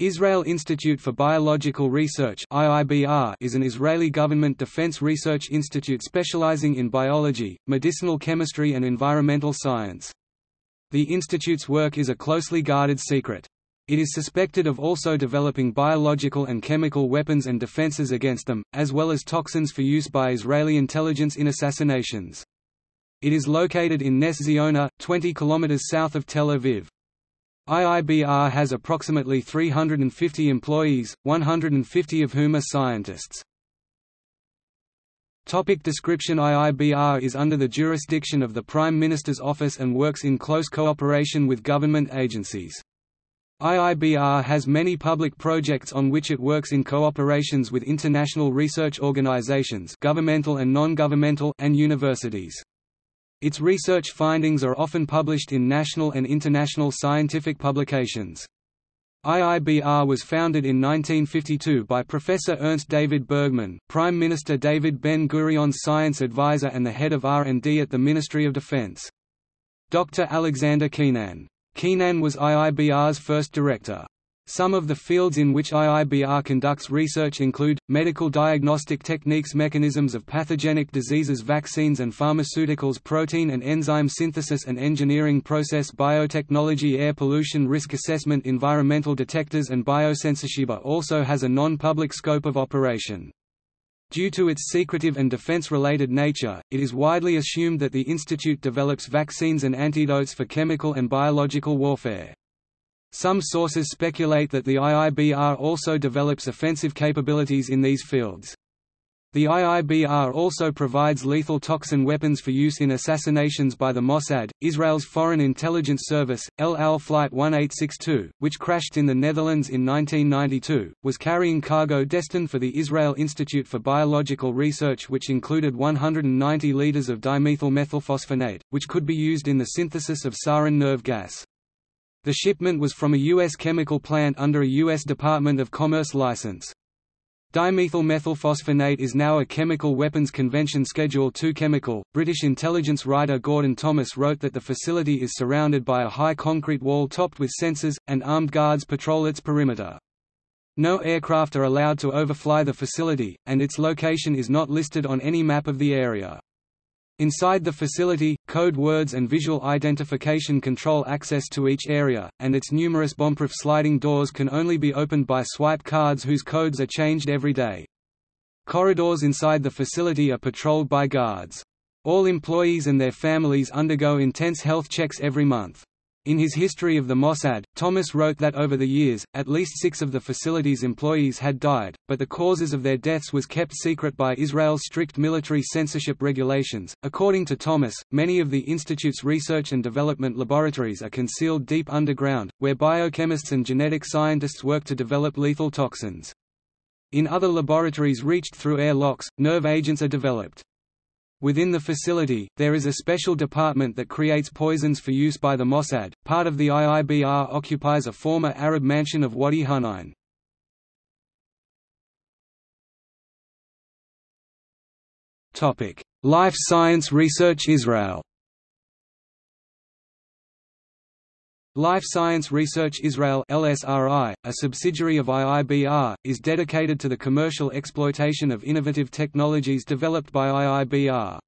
Israel Institute for Biological Research is an Israeli government defense research institute specializing in biology, medicinal chemistry and environmental science. The institute's work is a closely guarded secret. It is suspected of also developing biological and chemical weapons and defenses against them, as well as toxins for use by Israeli intelligence in assassinations. It is located in Nes Ziona, 20 km south of Tel Aviv. IIBR has approximately 350 employees, 150 of whom are scientists. Topic description IIBR is under the jurisdiction of the Prime Minister's Office and works in close cooperation with government agencies. IIBR has many public projects on which it works in cooperations with international research organizations governmental and non-governmental and universities. Its research findings are often published in national and international scientific publications. IIBR was founded in 1952 by Professor Ernst David Bergman, Prime Minister David Ben-Gurion's science advisor and the head of R&D at the Ministry of Defense. Dr. Alexander Keenan. Keenan was IIBR's first director. Some of the fields in which IIBR conducts research include, medical diagnostic techniques mechanisms of pathogenic diseases vaccines and pharmaceuticals protein and enzyme synthesis and engineering process biotechnology air pollution risk assessment environmental detectors and biosensorshiba also has a non-public scope of operation. Due to its secretive and defense-related nature, it is widely assumed that the institute develops vaccines and antidotes for chemical and biological warfare. Some sources speculate that the IIBR also develops offensive capabilities in these fields. The IIBR also provides lethal toxin weapons for use in assassinations by the Mossad, Israel's Foreign Intelligence Service. El Al Flight 1862, which crashed in the Netherlands in 1992, was carrying cargo destined for the Israel Institute for Biological Research, which included 190 liters of dimethyl methylphosphonate, which could be used in the synthesis of sarin nerve gas. The shipment was from a U.S. chemical plant under a U.S. Department of Commerce license. Dimethylmethylphosphonate is now a chemical weapons convention Schedule II chemical. British intelligence writer Gordon Thomas wrote that the facility is surrounded by a high concrete wall topped with sensors, and armed guards patrol its perimeter. No aircraft are allowed to overfly the facility, and its location is not listed on any map of the area. Inside the facility, code words and visual identification control access to each area, and its numerous bombproof sliding doors can only be opened by swipe cards whose codes are changed every day. Corridors inside the facility are patrolled by guards. All employees and their families undergo intense health checks every month. In his History of the Mossad, Thomas wrote that over the years, at least six of the facility's employees had died, but the causes of their deaths was kept secret by Israel's strict military censorship regulations. According to Thomas, many of the Institute's research and development laboratories are concealed deep underground, where biochemists and genetic scientists work to develop lethal toxins. In other laboratories reached through airlocks, nerve agents are developed. Within the facility, there is a special department that creates poisons for use by the Mossad. Part of the IIBR occupies a former Arab mansion of Wadi Hunain. Topic: Life Science Research Israel. Life Science Research Israel LSRI, a subsidiary of IIBR, is dedicated to the commercial exploitation of innovative technologies developed by IIBR.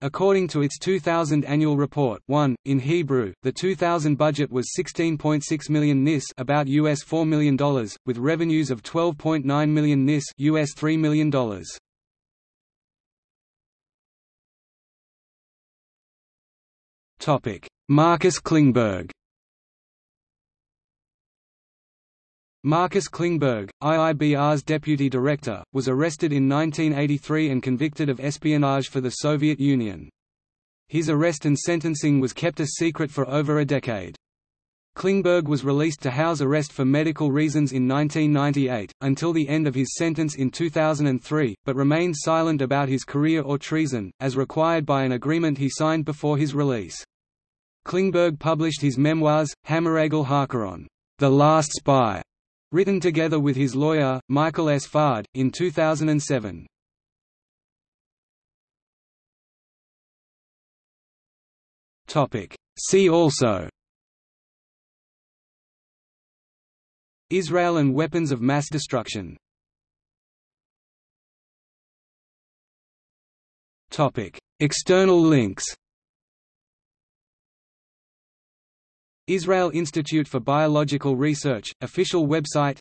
According to its 2000 annual report 1, in Hebrew, the 2000 budget was 16.6 million nis about US $4 million, with revenues of 12.9 million nis US $3 million. Marcus Klingberg Marcus Klingberg, IIBR's deputy director, was arrested in 1983 and convicted of espionage for the Soviet Union. His arrest and sentencing was kept a secret for over a decade. Klingberg was released to house arrest for medical reasons in 1998, until the end of his sentence in 2003, but remained silent about his career or treason, as required by an agreement he signed before his release. Klingberg published his memoirs, Hammeragel Harkeron, The Last Spy, Written together with his lawyer, Michael S. Fard, in 2007. See also Israel and weapons of mass destruction External links Israel Institute for Biological Research, official website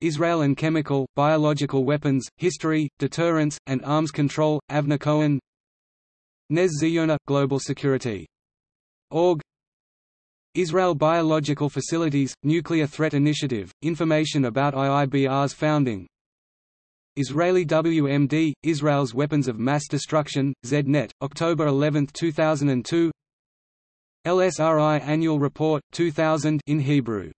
Israel and Chemical, Biological Weapons, History, Deterrence, and Arms Control, Avner Cohen Nez Ziona, Global Security. Org Israel Biological Facilities, Nuclear Threat Initiative, information about IIBR's founding Israeli WMD, Israel's Weapons of Mass Destruction, ZNet, October 11, 2002 LSRI Annual Report 2000 in Hebrew